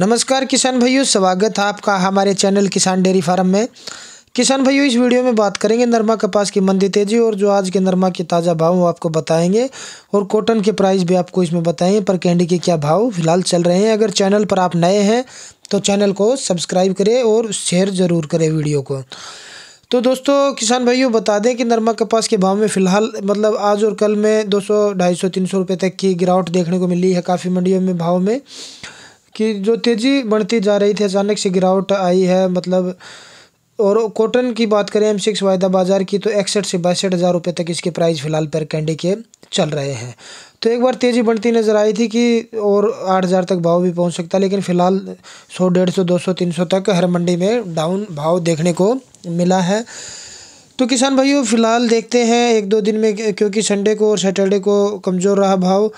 नमस्कार किसान भाइयों स्वागत है आपका हमारे चैनल किसान डेयरी फार्म में किसान भाइयों इस वीडियो में बात करेंगे नरमा कपास की मंदी तेजी और जो आज के नरमा के ताज़ा भाव वो आपको बताएंगे और कॉटन के प्राइस भी आपको इसमें बताएंगे पर कैंडी के क्या भाव फिलहाल चल रहे हैं अगर चैनल पर आप नए हैं तो चैनल को सब्सक्राइब करें और शेयर ज़रूर करें वीडियो को तो दोस्तों किसान भाइयों बता दें कि नरमा कपास के भाव में फ़िलहाल मतलब आज और कल में दो सौ ढाई सौ तीन सौ रुपये तक की गिरावट देखने को मिली है काफ़ी मंडियों में भाव में कि जो तेज़ी बढ़ती जा रही थी अचानक से गिरावट आई है मतलब और कॉटन की बात करें एम सिक्स वायदा बाज़ार की तो इकसठ से बासठ हज़ार रुपये तक इसके प्राइस फ़िलहाल पर कैंडी के चल रहे हैं तो एक बार तेज़ी बढ़ती नज़र आई थी कि और आठ हज़ार तक भाव भी पहुंच सकता लेकिन फ़िलहाल सौ डेढ़ सौ दो सौ तीन सौ तक हर मंडी में डाउन भाव देखने को मिला है तो किसान भाइयों फ़िलहाल देखते हैं एक दो दिन में क्योंकि संडे को और सैटरडे को कमज़ोर रहा भाव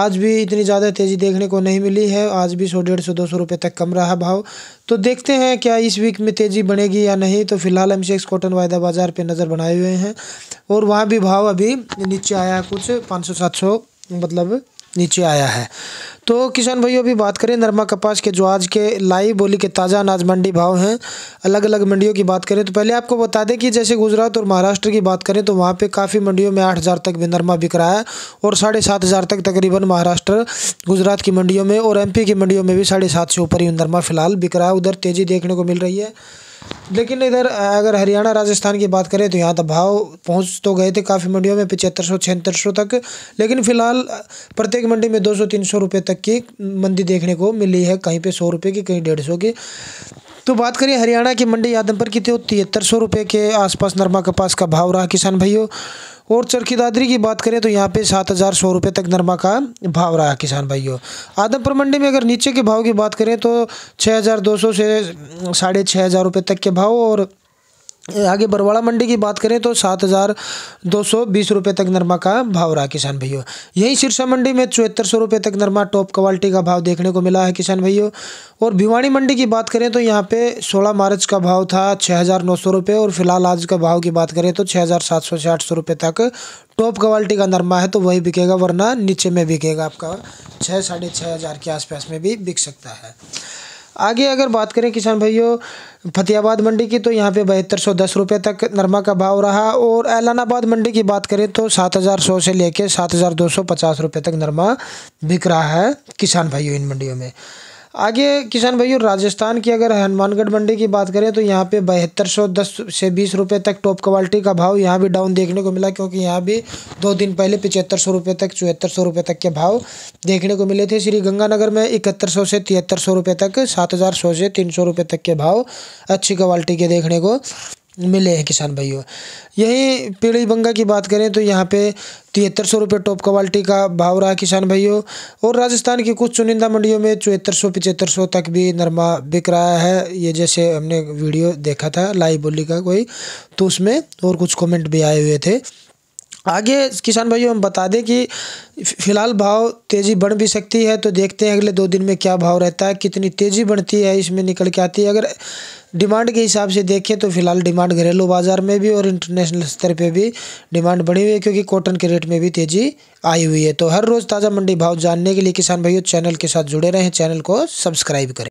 आज भी इतनी ज़्यादा तेज़ी देखने को नहीं मिली है आज भी सौ डेढ़ सौ दो सौ रुपये तक कम रहा भाव तो देखते हैं क्या इस वीक में तेज़ी बनेगी या नहीं तो फिलहाल एम कॉटन वायदा बाज़ार पर नज़र बनाए हुए हैं और वहाँ भी भाव अभी नीचे आया कुछ पाँच सौ मतलब नीचे आया है तो किसान भाइयों अभी बात करें नरमा कपास के जो आज के लाई बोली के ताज़ा अनाज मंडी भाव हैं अलग अलग मंडियों की बात करें तो पहले आपको बता दें कि जैसे गुजरात और महाराष्ट्र की बात करें तो वहाँ पे काफ़ी मंडियों में आठ हज़ार तक भी नरमा बिक रहा है और साढ़े सात हज़ार तक तकरीबन महाराष्ट्र गुजरात की मंडियों में और एम की मंडियों में भी साढ़े सात से ऊपर ही नरमा फिलहाल बिक रहा है उधर तेज़ी देखने को मिल रही है लेकिन इधर अगर हरियाणा राजस्थान की बात करें तो यहाँ तो भाव पहुँच तो गए थे काफ़ी मंडियों में पिचहत्तर सौ छिहत्तर सौ तक लेकिन फिलहाल प्रत्येक मंडी में दो सौ तीन सौ रुपये तक की मंदी देखने को मिली है कहीं पे सौ रुपये की कहीं डेढ़ सौ की तो बात करें हरियाणा की मंडी आदमपुर की तो तिहत्तर सौ रुपये के आसपास नरमा कपास का भाव रहा किसान भाइयों और चरखी दादरी की बात करें तो यहाँ पे सात हज़ार सौ रुपये तक नरमा का भाव रहा किसान भाइयों आदमपुर मंडी में अगर नीचे के भाव की बात करें तो छः हज़ार दो सौ से साढ़े छः हज़ार रुपये तक के भाव और आगे बरवाड़ा मंडी की बात करें तो सात हज़ार दो सौ बीस रुपये तक नरमा का भाव रहा किसान भाइयों यहीं सिरसा मंडी में चौहत्तर सौ रुपये तक नरमा टॉप क्वालिटी का भाव देखने को मिला है किसान भाइयों और भिवाणी मंडी की बात करें तो यहाँ पे सोलह मार्च का भाव था छः हज़ार नौ सौ रुपये और फिलहाल आज का भाव की बात करें तो छः हज़ार सात सौ से सौ रुपये तक टॉप क्वालिटी का नरमा है तो वही बिकेगा वरना नीचे में बिकेगा आपका छः साढ़े छः हज़ार के आसपास में भी बिक सकता है आगे अगर बात करें किसान भाइयों फतेहाबाद मंडी की तो यहाँ पे बहत्तर सौ दस रुपये तक नरमा का भाव रहा और एलानाबाद मंडी की बात करें तो सात हज़ार सौ से लेके सात हज़ार दो सौ पचास रुपये तक नरमा बिक रहा है किसान भाइयों इन मंडियों में आगे किसान भाइयों राजस्थान की अगर हनुमानगढ़ मंडी की बात करें तो यहाँ पे बहत्तर सौ दस से बीस रुपये तक टॉप क्वालिटी का भाव यहाँ भी डाउन देखने को मिला क्योंकि यहाँ भी दो दिन पहले पिचहत्तर सौ रुपये तक चौहत्तर सौ रुपये तक के भाव देखने को मिले थे श्री गंगानगर में इकहत्तर सौ से तिहत्तर सौ रुपये तक सात हज़ार सौ से तीन सौ रुपये तक के भाव अच्छी क्वालिटी के देखने को मिले हैं किसान भाइयों यही पीढ़ी बंगा की बात करें तो यहाँ पे तिहत्तर सौ रुपये टॉप क्वालिटी का भाव रहा किसान भाइयों और राजस्थान की कुछ चुनिंदा मंडियों में चौहत्तर सौ पिचहत्तर सौ तक भी नरमा बिक रहा है ये जैसे हमने वीडियो देखा था लाइव बोली का कोई तो उसमें और कुछ कमेंट भी आए हुए थे आगे किसान भाइयों हम बता दें कि फिलहाल भाव तेज़ी बढ़ भी सकती है तो देखते हैं अगले दो दिन में क्या भाव रहता है कितनी तेज़ी बढ़ती है इसमें निकल के आती है अगर डिमांड के हिसाब से देखें तो फिलहाल डिमांड घरेलू बाज़ार में भी और इंटरनेशनल स्तर पे भी डिमांड बढ़ी हुई है क्योंकि कॉटन के रेट में भी तेज़ी आई हुई है तो हर रोज़ ताज़ा मंडी भाव जानने के लिए किसान भाइयों चैनल के साथ जुड़े रहें चैनल को सब्सक्राइब करें